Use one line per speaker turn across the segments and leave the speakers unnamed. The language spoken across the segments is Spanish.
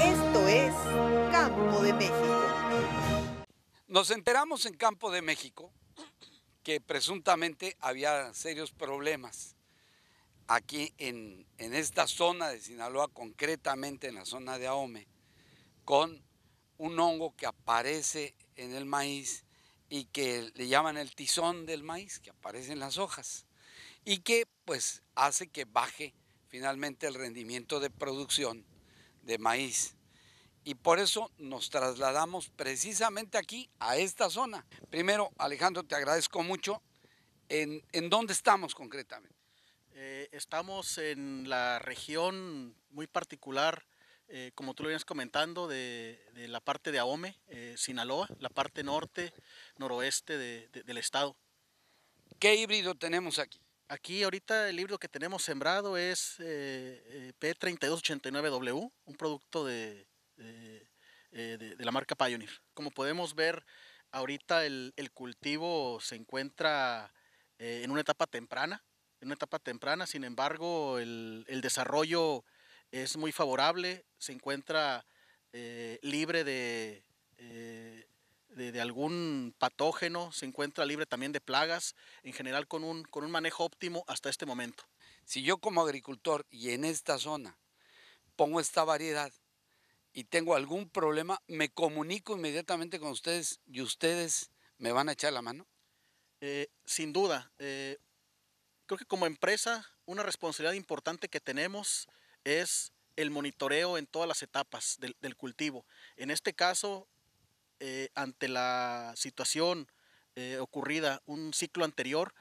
Esto es Campo de México. Nos enteramos en Campo de México que presuntamente había serios problemas aquí en, esta zona de Sinaloa, concretamente en la zona de Ahome, con un hongo que aparece en el maíz y que le llaman el tizón del maíz, que aparece en las hojas, y que pues hace que baje finalmente el rendimiento de producción de maíz. Y por eso nos trasladamos precisamente aquí, a esta zona. Primero, Alejandro, te agradezco mucho. ¿En, dónde estamos
concretamente? Eh, estamos en la región muy particular, eh, como tú lo vienes comentando, de, la parte de Ahome, eh, Sinaloa, la parte norte, noroeste del estado. ¿Qué híbrido tenemos aquí? Aquí ahorita el libro que tenemos sembrado es eh, eh, P3289W, un producto eh, de, de, la marca Pioneer. Como podemos ver, ahorita el, cultivo se encuentra en una etapa temprana, en una etapa temprana, sin embargo el desarrollo es muy favorable, se encuentra libre de, de, algún patógeno, se encuentra libre también de plagas, en general con un, con un manejo óptimo hasta este momento. Si yo como agricultor y en esta zona pongo esta
variedad y tengo algún problema, me comunico inmediatamente con ustedes y
ustedes me van a echar la mano. Eh, sin duda, eh, creo que como empresa una responsabilidad importante que tenemos es el monitoreo en todas las etapas del cultivo. En este caso, eh, ante la situación eh, ocurrida un ciclo anterior,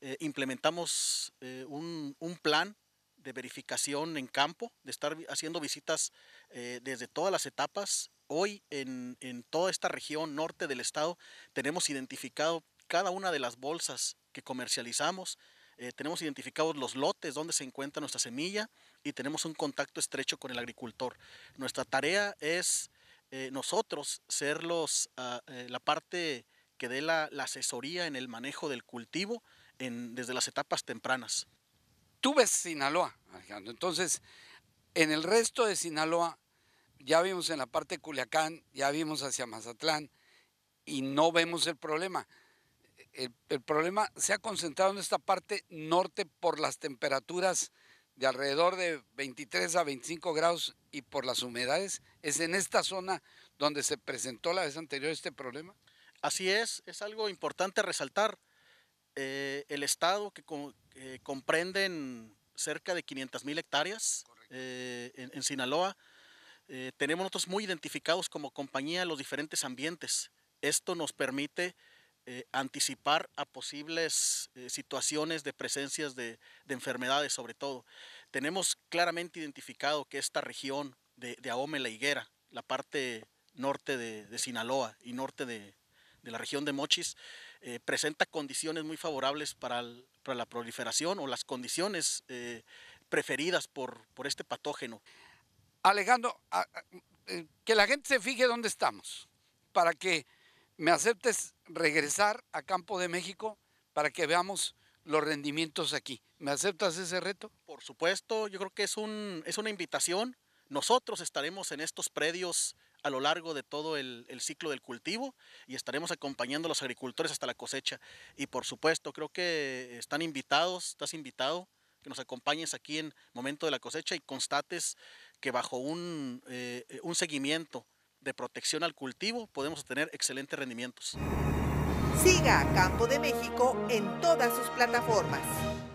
eh, implementamos un, plan de verificación en campo, de estar haciendo visitas desde todas las etapas. Hoy en, toda esta región norte del estado tenemos identificado cada una de las bolsas que comercializamos, tenemos identificados los lotes donde se encuentra nuestra semilla y tenemos un contacto estrecho con el agricultor. Nuestra tarea es eh, nosotros ser los, ah, eh, la parte que dé la, asesoría en el manejo del cultivo en, desde las etapas tempranas. Tú ves Sinaloa, Alejandro. Entonces, en el resto de
Sinaloa, ya vimos en la parte de Culiacán, ya vimos hacia Mazatlán y no vemos el problema. El, el, problema se ha concentrado en esta parte norte por las temperaturas de alrededor de 23 a 25 grados y por las humedades, es en esta zona donde se presentó la vez anterior este problema.
Así es, es algo importante resaltar. Eh, el estado que comprenden cerca de 500 mil hectáreas eh, en, Sinaloa, eh, tenemos nosotros muy identificados como compañía los diferentes ambientes. Esto nos permite eh, anticipar a posibles eh, situaciones de presencias de, enfermedades sobre todo. Tenemos claramente identificado que esta región de, de Ahome la Higuera, la parte norte de, Sinaloa y norte de, la región de Mochis, eh, presenta condiciones muy favorables para, la proliferación o las condiciones preferidas por, por este patógeno. alegando que la gente se fije dónde estamos, para que me
aceptes regresar a Campo de México para que veamos los rendimientos
aquí. ¿Me aceptas ese reto? Por supuesto, yo creo que es, un, es una invitación. Nosotros estaremos en estos predios a lo largo de todo el, ciclo del cultivo y estaremos acompañando a los agricultores hasta la cosecha. Y por supuesto, creo que están invitados, estás invitado, que nos acompañes aquí en momento de la cosecha y constates que bajo un, eh, un seguimiento de protección al cultivo, podemos obtener excelentes rendimientos.
Siga a Campo de México en todas sus plataformas.